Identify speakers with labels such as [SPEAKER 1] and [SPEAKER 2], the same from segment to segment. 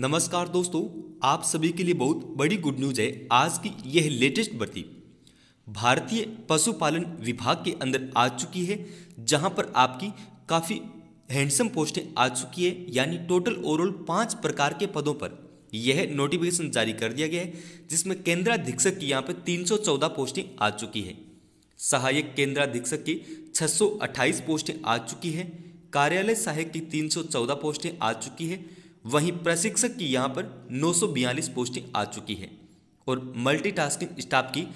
[SPEAKER 1] नमस्कार दोस्तों आप सभी के लिए बहुत बड़ी गुड न्यूज है आज की यह लेटेस्ट भर्ती भारतीय पशुपालन विभाग के अंदर आ चुकी है जहां पर आपकी काफ़ी हैंडसम पोस्टें आ चुकी है यानी टोटल ओवरऑल पांच प्रकार के पदों पर यह नोटिफिकेशन जारी कर दिया गया है जिसमें केंद्राधीक्षक की यहाँ पर 314 पोस्टें आ चुकी है सहायक केंद्राधीक्षक की 628 पोस्टें आ चुकी है कार्यालय सहायक की तीन पोस्टें आ चुकी है वहीं प्रशिक्षक की यहाँ पर नौ पोस्टिंग आ चुकी है और मल्टीटास्किंग स्टाफ की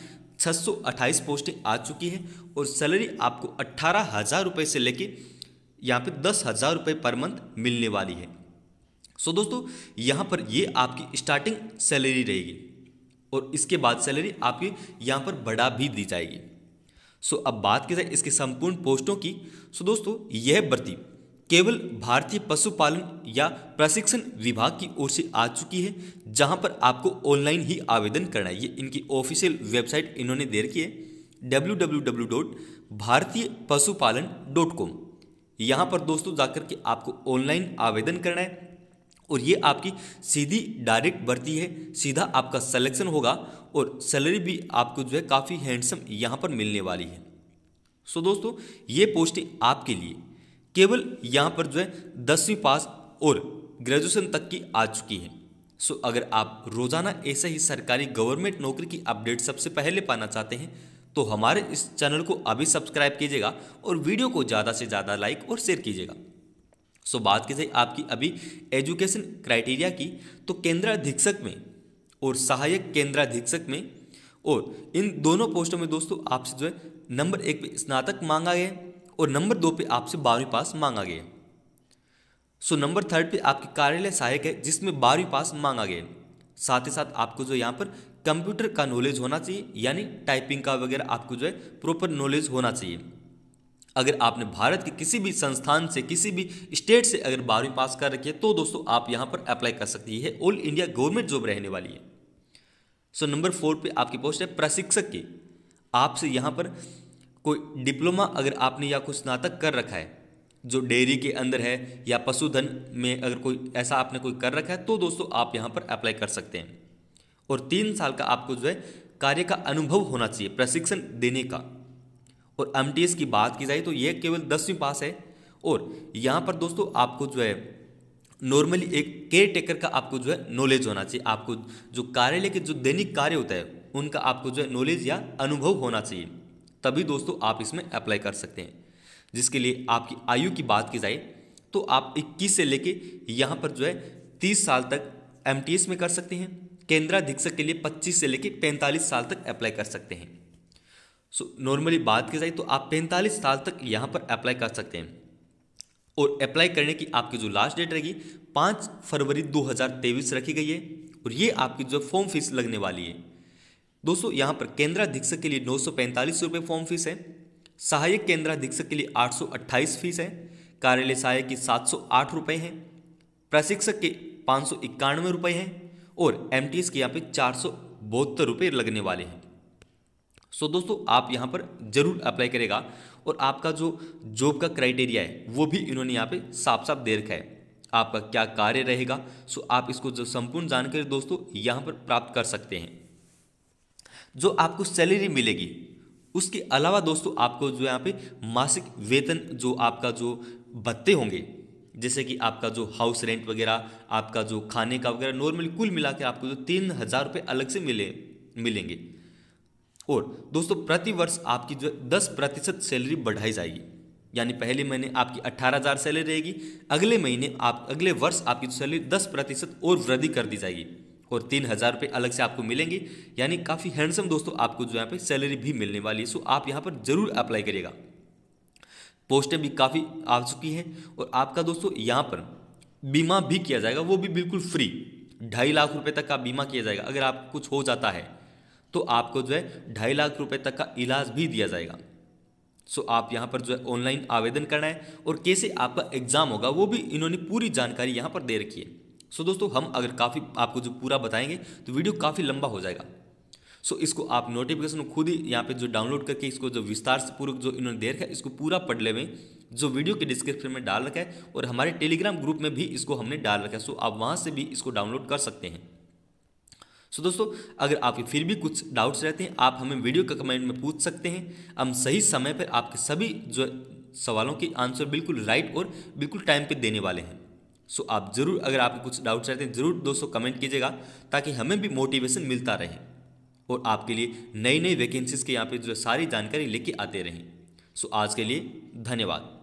[SPEAKER 1] 628 पोस्टिंग आ चुकी है और सैलरी आपको अट्ठारह हज़ार रुपये से लेके यहाँ पे दस हज़ार रुपये पर मंथ मिलने वाली है सो दोस्तों यहाँ पर ये आपकी स्टार्टिंग सैलरी रहेगी और इसके बाद सैलरी आपकी यहाँ पर बढ़ा भी दी जाएगी सो अब बात की जाए इसके संपूर्ण पोस्टों की सो दोस्तों यह भर्ती केवल भारतीय पशुपालन या प्रशिक्षण विभाग की ओर से आ चुकी है जहां पर आपको ऑनलाइन ही आवेदन करना है ये इनकी ऑफिशियल वेबसाइट इन्होंने दे रखी है डब्ल्यू डब्ल्यू डब्ल्यू डॉट भारतीय पशुपालन डॉट कॉम यहाँ पर दोस्तों जाकर के आपको ऑनलाइन आवेदन करना है और ये आपकी सीधी डायरेक्ट भर्ती है सीधा आपका सिलेक्शन होगा और सैलरी भी आपको जो है काफ़ी हैंडसम यहाँ पर मिलने वाली है सो दोस्तों ये पोस्टें आपके लिए केवल यहाँ पर जो है दसवीं पास और ग्रेजुएशन तक की आ चुकी है सो अगर आप रोज़ाना ऐसे ही सरकारी गवर्नमेंट नौकरी की अपडेट सबसे पहले पाना चाहते हैं तो हमारे इस चैनल को अभी सब्सक्राइब कीजिएगा और वीडियो को ज़्यादा से ज़्यादा लाइक और शेयर कीजिएगा सो बात की जाए आपकी अभी एजुकेशन क्राइटेरिया की तो केंद्राधीक्षक में और सहायक केंद्राधीक्षक में और इन दोनों पोस्टों में दोस्तों आपसे जो है नंबर एक पे स्नातक मांगा गया और नंबर दो पे आपसे बारहवीं पास मांगा गया सो नंबर थर्ड पे आपके कार्यालय सहायक है जिसमें बारहवीं पास मांगा गया साथ ही साथ आपको जो यहाँ पर कंप्यूटर का नॉलेज होना चाहिए यानी टाइपिंग का वगैरह आपको जो है प्रॉपर नॉलेज होना चाहिए अगर आपने भारत के किसी भी संस्थान से किसी भी स्टेट से अगर बारहवीं पास कर रखी है तो दोस्तों आप यहाँ पर अप्लाई कर सकती है ऑल इंडिया गवर्नमेंट जॉब रहने वाली है सो नंबर फोर पे आपकी पोस्ट है प्रशिक्षक की आपसे यहाँ पर कोई डिप्लोमा अगर आपने या कोई स्नातक कर रखा है जो डेयरी के अंदर है या पशुधन में अगर कोई ऐसा आपने कोई कर रखा है तो दोस्तों आप यहाँ पर अप्लाई कर सकते हैं और तीन साल का आपको जो है कार्य का अनुभव होना चाहिए प्रशिक्षण देने का और एम की बात की जाए तो ये केवल दसवीं पास है और यहाँ पर दोस्तों आपको जो है नॉर्मली एक केयर टेकर का आपको जो है नॉलेज होना चाहिए आपको जो कार्यालय के जो दैनिक कार्य होता है उनका आपको जो है नॉलेज या अनुभव होना चाहिए तभी दोस्तों आप इसमें अप्लाई कर सकते हैं जिसके लिए आपकी आयु की बात की जाए तो आप 21 से लेके यहाँ पर जो है 30 साल तक एम में कर सकते हैं केंद्राधीक्षक के लिए 25 से लेके 45 साल तक अप्लाई कर सकते हैं सो so, नॉर्मली बात की जाए तो आप 45 साल तक यहाँ पर अप्लाई कर सकते हैं और अप्लाई करने की आपकी जो लास्ट डेट रहेगी पाँच फरवरी 2023 रखी गई है और ये आपकी जो फॉर्म फीस लगने वाली है दोस्तों यहाँ पर केंद्राधीक्षक के लिए नौ सौ पैंतालीस रुपये फॉर्म फीस है सहायक केंद्राधीक्षक के लिए आठ सौ अट्ठाईस फीस है कार्यालय सहायक की सात सौ आठ रुपये हैं प्रशिक्षक के पाँच सौ इक्यानवे रुपये हैं और एम टी एस के यहाँ पे चार सौ बहत्तर रुपये लगने वाले हैं सो दोस्तों आप यहाँ पर जरूर अप्लाई करेगा और आपका जो जॉब का क्राइटेरिया है वो भी इन्होंने यहाँ पे साफ साफ दे रखा है आपका क्या कार्य रहेगा सो आप इसको जो संपूर्ण जानकारी दोस्तों यहाँ पर प्राप्त कर सकते हैं जो आपको सैलरी मिलेगी उसके अलावा दोस्तों आपको जो यहाँ पे मासिक वेतन जो आपका जो भत्ते होंगे जैसे कि आपका जो हाउस रेंट वगैरह आपका जो खाने का वगैरह नॉर्मली कुल मिला के आपको जो तीन हज़ार रुपये अलग से मिले मिलेंगे और दोस्तों प्रति वर्ष आपकी जो दस प्रतिशत सैलरी बढ़ाई जाएगी यानी पहले महीने आपकी अट्ठारह हज़ार सैलरी रहेगी अगले महीने आप अगले वर्ष आपकी सैलरी दस प्रतिशत और वृद्धि कर दी जाएगी और तीन हज़ार रुपये अलग से आपको मिलेंगे यानी काफ़ी हैंडसम दोस्तों आपको जो यहाँ पे सैलरी भी मिलने वाली है सो आप यहाँ पर ज़रूर अप्लाई करिएगा पोस्टें भी काफ़ी आ चुकी हैं और आपका दोस्तों यहाँ पर बीमा भी किया जाएगा वो भी बिल्कुल फ्री ढाई लाख रुपये तक का बीमा किया जाएगा अगर आप कुछ हो जाता है तो आपको जो है ढाई लाख रुपये तक का इलाज भी दिया जाएगा सो आप यहाँ पर जो है ऑनलाइन आवेदन करना है और कैसे आपका एग्ज़ाम होगा वो भी इन्होंने पूरी जानकारी यहाँ पर दे रखी है सो दोस्तों हम अगर काफ़ी आपको जो पूरा बताएंगे तो वीडियो काफ़ी लंबा हो जाएगा सो इसको आप नोटिफिकेशन खुद ही यहाँ पे जो डाउनलोड करके इसको जो विस्तार से पूर्वक जो इन्होंने दे रखा है इसको पूरा पढ़ ले में जो वीडियो के डिस्क्रिप्शन में डाल रखा है और हमारे टेलीग्राम ग्रुप में भी इसको हमने डाल रखा है सो आप वहाँ से भी इसको डाउनलोड कर सकते हैं सो दोस्तों अगर आपके फिर भी कुछ डाउट्स रहते हैं आप हमें वीडियो का कमेंट में पूछ सकते हैं हम सही समय पर आपके सभी जो सवालों के आंसर बिल्कुल राइट और बिल्कुल टाइम पर देने वाले हैं सो आप ज़रूर अगर आपको कुछ डाउट रहते हैं ज़रूर दोस्तों कमेंट कीजिएगा ताकि हमें भी मोटिवेशन मिलता रहे और आपके लिए नई नई वैकेंसीज़ के यहाँ पे जो है सारी जानकारी लेके आते रहें सो आज के लिए धन्यवाद